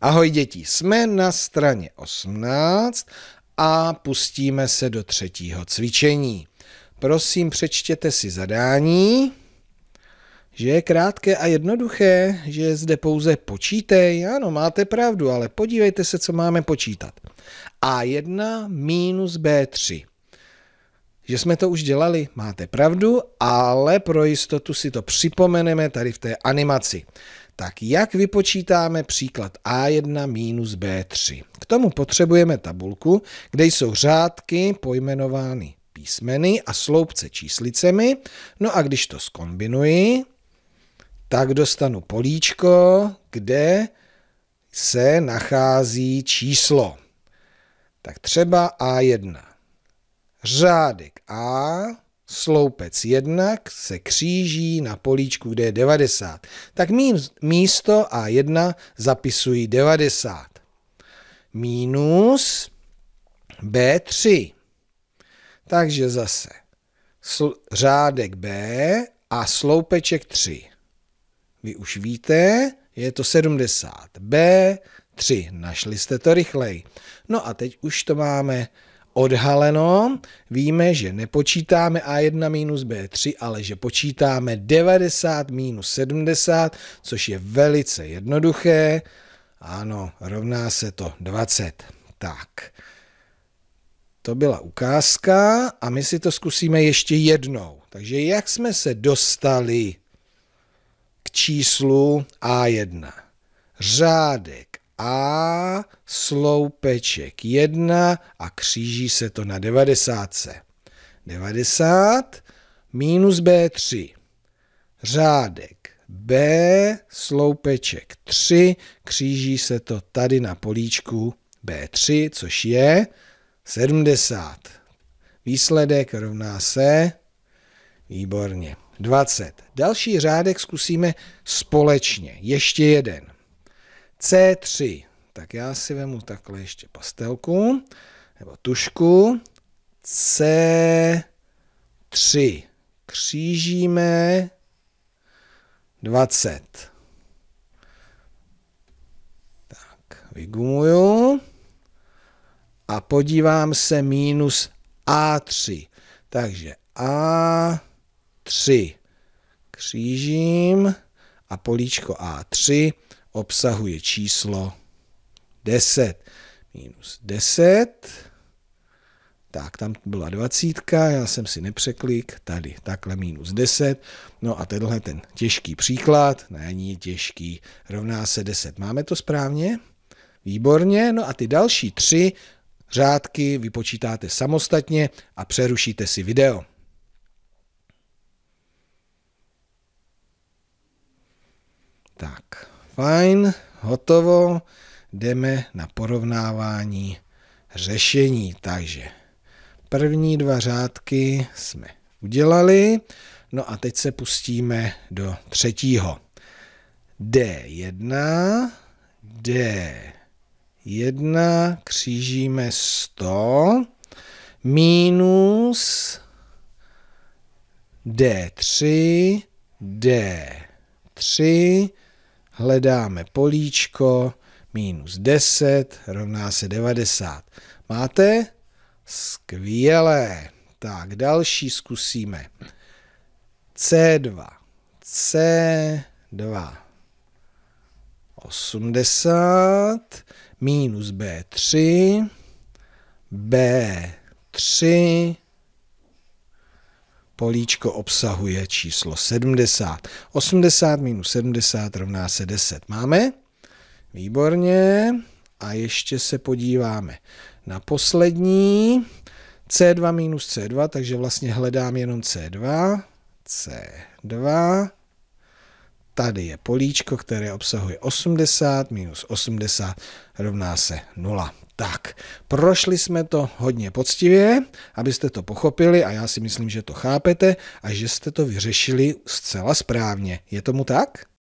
Ahoj děti, jsme na straně 18 a pustíme se do třetího cvičení. Prosím, přečtěte si zadání, že je krátké a jednoduché, že je zde pouze počítej. Ano, máte pravdu, ale podívejte se, co máme počítat. A1 minus B3 že jsme to už dělali, máte pravdu, ale pro jistotu si to připomeneme tady v té animaci tak jak vypočítáme příklad A1 minus B3? K tomu potřebujeme tabulku, kde jsou řádky pojmenovány písmeny a sloupce číslicemi. No a když to skombinuji, tak dostanu políčko, kde se nachází číslo. Tak třeba A1. Řádek A sloupec 1 se kříží na políčku, kde je 90. Tak místo a 1 zapisují 90. Minus B3. Takže zase řádek B a sloupeček 3. Vy už víte, je to 70. B, 3. Našli jste to rychleji. No a teď už to máme odhaleno. Víme, že nepočítáme A1 minus B3, ale že počítáme 90 minus 70, což je velice jednoduché. Ano, rovná se to 20. Tak, to byla ukázka a my si to zkusíme ještě jednou. Takže jak jsme se dostali k číslu A1? Řádek a sloupeček 1 a kříží se to na 90. 90 minus B3. Řádek B, sloupeček 3, kříží se to tady na políčku B3, což je 70. Výsledek rovná se, výborně, 20. Další řádek zkusíme společně, ještě jeden. C3. Tak já si vemu takhle ještě pastelku nebo tušku. C3. Křížíme 20. Tak, vygumuju. A podívám se minus A3. Takže A3 křížím a políčko A3 obsahuje číslo 10. Minus 10. Tak, tam byla dvacítka, já jsem si nepřeklik, tady takhle minus 10. No a tenhle ten těžký příklad, není těžký, rovná se 10. Máme to správně? Výborně. No a ty další tři řádky vypočítáte samostatně a přerušíte si video. Tak. Fajn, hotovo, jdeme na porovnávání řešení. Takže první dva řádky jsme udělali, no a teď se pustíme do třetího. D1, D1, křížíme 100, minus D3, D3, hledáme políčko, minus 10 rovná se 90. Máte? Skvělé. Tak, další zkusíme. C2, C2, 80, minus B3, B3, políčko obsahuje číslo 70. 80 minus 70 rovná se 10. Máme? Výborně. A ještě se podíváme na poslední. C2 minus C2, takže vlastně hledám jenom C2. C2. Tady je políčko, které obsahuje 80 minus 80 rovná se 0. Tak, prošli jsme to hodně poctivě, abyste to pochopili a já si myslím, že to chápete a že jste to vyřešili zcela správně. Je tomu tak?